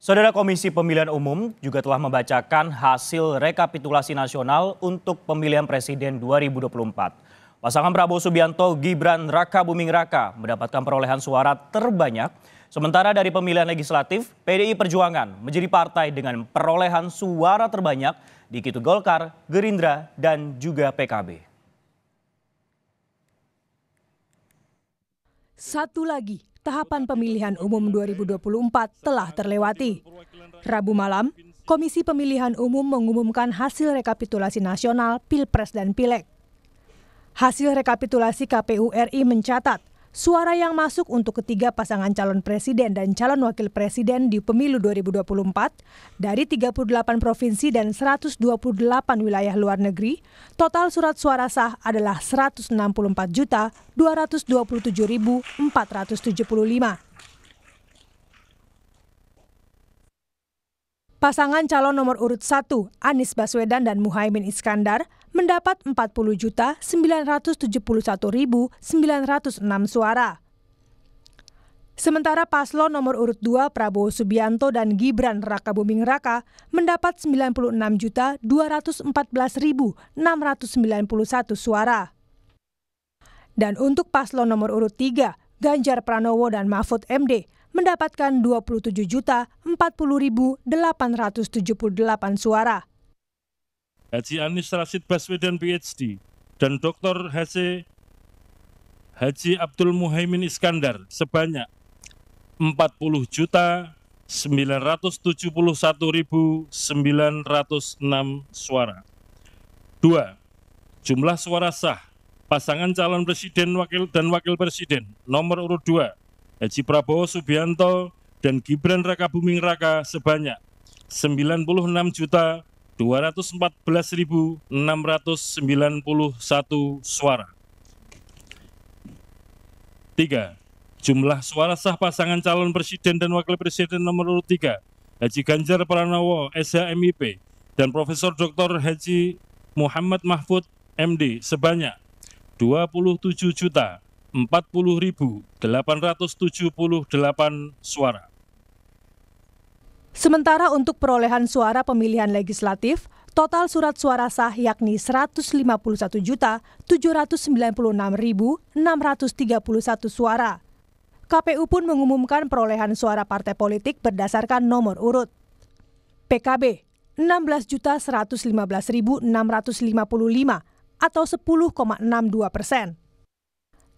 Saudara Komisi Pemilihan Umum juga telah membacakan hasil rekapitulasi nasional untuk pemilihan presiden 2024. Pasangan Prabowo Subianto Gibran Raka Buming Raka mendapatkan perolehan suara terbanyak. Sementara dari pemilihan legislatif, PDI Perjuangan menjadi partai dengan perolehan suara terbanyak diikuti Golkar, Gerindra, dan juga PKB. Satu lagi, tahapan pemilihan umum 2024 telah terlewati. Rabu malam, Komisi Pemilihan Umum mengumumkan hasil rekapitulasi nasional Pilpres dan Pileg. Hasil rekapitulasi KPU RI mencatat suara yang masuk untuk ketiga pasangan calon presiden dan calon wakil presiden di pemilu 2024 dari 38 provinsi dan 128 wilayah luar negeri, total surat suara sah adalah 164.227.475. Pasangan calon nomor urut 1, Anies Baswedan dan Muhaymin Iskandar, mendapat 40.971.906 suara. Sementara paslon nomor urut 2 Prabowo Subianto dan Gibran Raka Buming Raka mendapat 96.214.691 suara. Dan untuk paslon nomor urut 3, Ganjar Pranowo dan Mahfud MD mendapatkan 27.040.878 suara. Haji Anis Rashid Baswedan PhD dan Dr. HC Haji Abdul Muhaimin Iskandar sebanyak 40.971.906 juta suara. dua Jumlah suara sah pasangan calon presiden wakil dan wakil presiden nomor urut 2 Haji Prabowo Subianto dan Gibran Raka Buming Raka sebanyak 96.214.691 suara. 3. Jumlah suara sah pasangan calon presiden dan wakil presiden nomor urut 3 Haji Ganjar Pranowo SHMIP dan Profesor Dr. Haji Muhammad Mahfud MD sebanyak 27 juta 40.878 suara. Sementara untuk perolehan suara pemilihan legislatif, total surat suara sah yakni 151.796.631 suara. KPU pun mengumumkan perolehan suara partai politik berdasarkan nomor urut. PKB 16.115.655 atau 10,62 persen.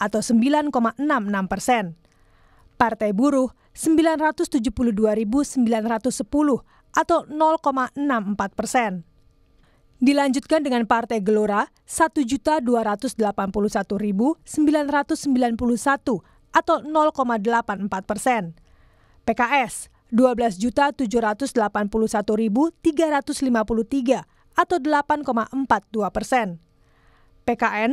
atau 9,66 persen. Partai Buruh 972.910 atau 0,64 persen. Dilanjutkan dengan Partai Gelora 1.281.991 atau 0,84 persen. PKS 12.781.353 atau 8,42 persen. PKN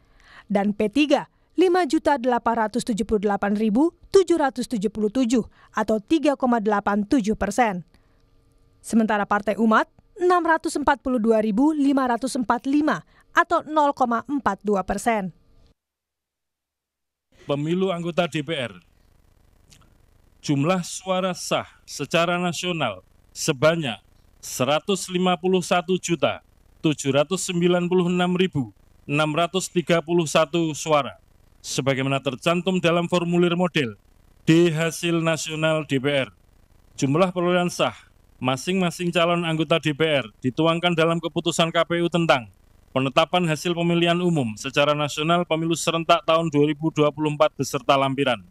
dan P3 5.878.777 atau 3,87 persen. Sementara Partai Umat 642.545 atau 0,42 persen. Pemilu anggota DPR jumlah suara sah secara nasional sebanyak 151 juta 796.000 631 suara, sebagaimana tercantum dalam formulir model di hasil nasional DPR. Jumlah perolehan sah masing-masing calon anggota DPR dituangkan dalam keputusan KPU tentang penetapan hasil pemilihan umum secara nasional pemilu serentak tahun 2024 beserta lampiran.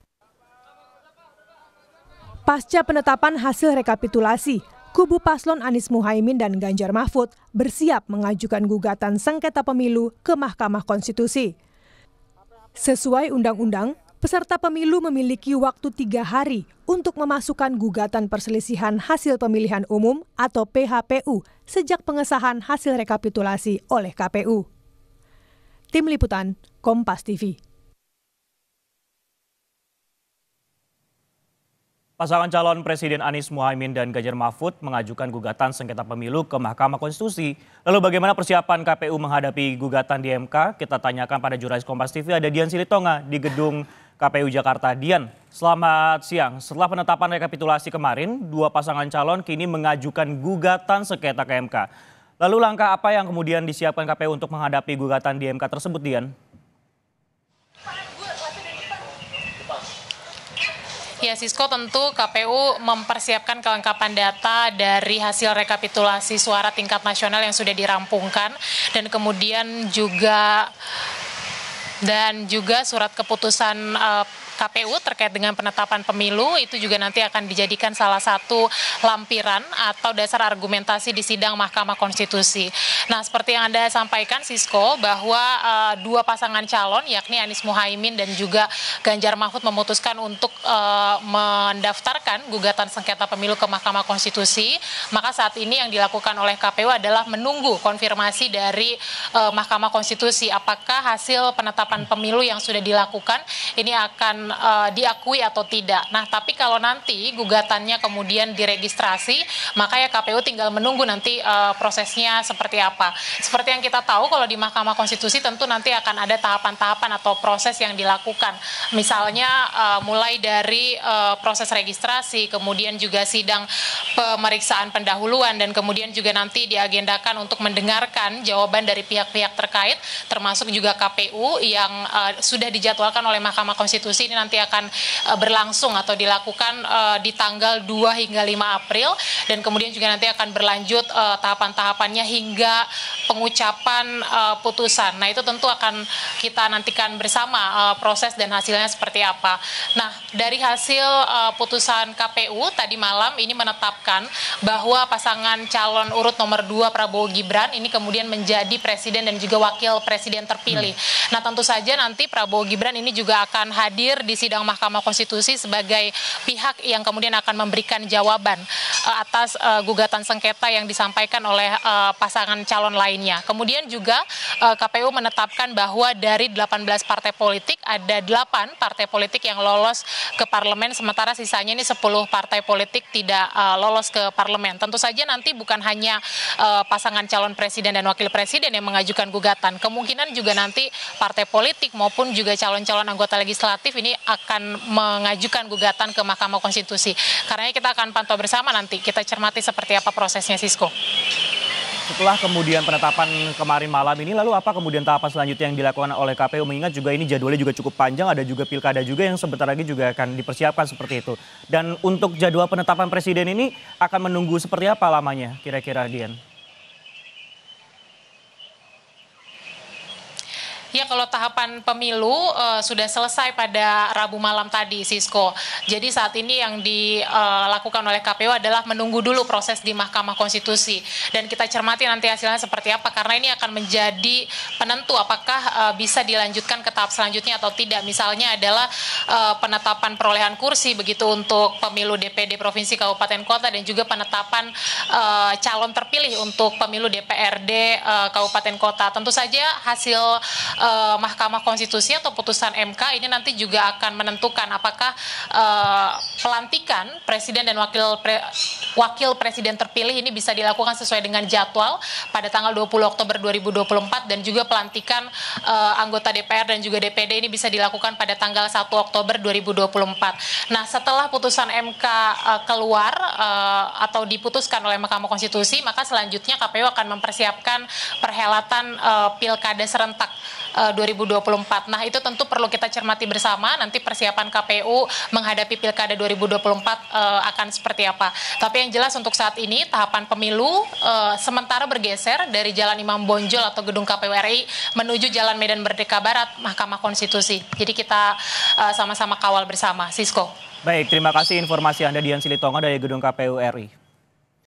Pasca penetapan hasil rekapitulasi, kubu paslon Anies Muhaimin dan Ganjar Mahfud bersiap mengajukan gugatan sengketa pemilu ke Mahkamah Konstitusi. Sesuai undang-undang, peserta pemilu memiliki waktu tiga hari untuk memasukkan gugatan perselisihan hasil pemilihan umum atau PHPU sejak pengesahan hasil rekapitulasi oleh KPU. Tim Liputan, Kompas TV. Pasangan calon Presiden Anies Muhaimin dan Ganjar Mahfud mengajukan gugatan sengketa pemilu ke Mahkamah Konstitusi. Lalu bagaimana persiapan KPU menghadapi gugatan di MK? Kita tanyakan pada jurnalis Kompas TV ada Dian Silitonga di gedung KPU Jakarta. Dian, selamat siang. Setelah penetapan rekapitulasi kemarin, dua pasangan calon kini mengajukan gugatan sengketa ke MK. Lalu langkah apa yang kemudian disiapkan KPU untuk menghadapi gugatan di MK tersebut, Dian? ya Sisko tentu KPU mempersiapkan kelengkapan data dari hasil rekapitulasi suara tingkat nasional yang sudah dirampungkan dan kemudian juga dan juga surat keputusan uh, KPU terkait dengan penetapan pemilu itu juga nanti akan dijadikan salah satu lampiran atau dasar argumentasi di sidang Mahkamah Konstitusi. Nah, seperti yang Anda sampaikan Sisko bahwa uh, dua pasangan calon yakni Anies Muhaimin dan juga Ganjar Mahfud memutuskan untuk uh, mendaftarkan gugatan sengketa pemilu ke Mahkamah Konstitusi, maka saat ini yang dilakukan oleh KPU adalah menunggu konfirmasi dari uh, Mahkamah Konstitusi apakah hasil penetapan pemilu yang sudah dilakukan ini akan uh, diakui atau tidak. Nah, tapi kalau nanti gugatannya kemudian diregistrasi, maka ya KPU tinggal menunggu nanti uh, prosesnya seperti apa. Seperti yang kita tahu kalau di Mahkamah Konstitusi tentu nanti akan ada tahapan-tahapan atau proses yang dilakukan. Misalnya uh, mulai dari uh, proses registrasi, kemudian juga sidang pemeriksaan pendahuluan dan kemudian juga nanti diagendakan untuk mendengarkan jawaban dari pihak-pihak terkait termasuk juga KPU yang uh, sudah dijadwalkan oleh Mahkamah Konstitusi ini nanti akan uh, berlangsung atau dilakukan uh, di tanggal 2 hingga 5 April dan kemudian juga nanti akan berlanjut uh, tahapan-tahapannya hingga pengucapan uh, putusan. Nah, itu tentu akan kita nantikan bersama uh, proses dan hasilnya seperti apa. Nah, dari hasil uh, putusan KPU tadi malam ini menetapkan bahwa pasangan calon urut nomor 2 Prabowo Gibran ini kemudian menjadi presiden dan juga wakil presiden terpilih. Hmm. Nah, tentu saja nanti Prabowo Gibran ini juga akan hadir di sidang Mahkamah Konstitusi sebagai pihak yang kemudian akan memberikan jawaban eh, atas eh, gugatan sengketa yang disampaikan oleh eh, pasangan calon lainnya. Kemudian juga KPU menetapkan bahwa dari 18 partai politik ada 8 partai politik yang lolos ke parlemen sementara sisanya ini 10 partai politik tidak lolos ke parlemen. Tentu saja nanti bukan hanya pasangan calon presiden dan wakil presiden yang mengajukan gugatan. Kemungkinan juga nanti partai politik maupun juga calon-calon anggota legislatif ini ini akan mengajukan gugatan ke Mahkamah Konstitusi. Karena kita akan pantau bersama nanti, kita cermati seperti apa prosesnya Sisko. Setelah kemudian penetapan kemarin malam ini, lalu apa kemudian tahapan selanjutnya yang dilakukan oleh KPU? Mengingat juga ini jadwalnya juga cukup panjang, ada juga pilkada juga yang sebentar lagi juga akan dipersiapkan seperti itu. Dan untuk jadwal penetapan presiden ini akan menunggu seperti apa lamanya kira-kira Dian? Ya kalau tahapan pemilu uh, sudah selesai pada Rabu malam tadi Sisko. Jadi saat ini yang dilakukan oleh KPU adalah menunggu dulu proses di Mahkamah Konstitusi dan kita cermati nanti hasilnya seperti apa karena ini akan menjadi penentu apakah uh, bisa dilanjutkan ke tahap selanjutnya atau tidak. Misalnya adalah uh, penetapan perolehan kursi begitu untuk pemilu DPD provinsi kabupaten kota dan juga penetapan uh, calon terpilih untuk pemilu DPRD uh, kabupaten kota. Tentu saja hasil uh, Mahkamah Konstitusi atau putusan MK ini nanti juga akan menentukan apakah uh, pelantikan presiden dan wakil pre, wakil presiden terpilih ini bisa dilakukan sesuai dengan jadwal pada tanggal 20 Oktober 2024 dan juga pelantikan uh, anggota DPR dan juga DPD ini bisa dilakukan pada tanggal 1 Oktober 2024. Nah, setelah putusan MK uh, keluar uh, atau diputuskan oleh Mahkamah Konstitusi, maka selanjutnya KPU akan mempersiapkan perhelatan uh, pilkada serentak 2024. Eh, nah, itu tentu perlu kita cermati bersama nanti persiapan KPU menghadapi Pilkada 2024 uh, eh, akan seperti apa. Tapi yang jelas untuk saat ini tahapan pemilu uh, sementara bergeser dari Jalan Imam Bonjol atau Gedung KPU RI menuju Jalan Medan Merdeka Barat Mahkamah Konstitusi. Jadi kita sama-sama uh, kawal bersama. Sisko. Baik, terima kasih informasi Anda Dian Silitonga dari Gedung KPU RI.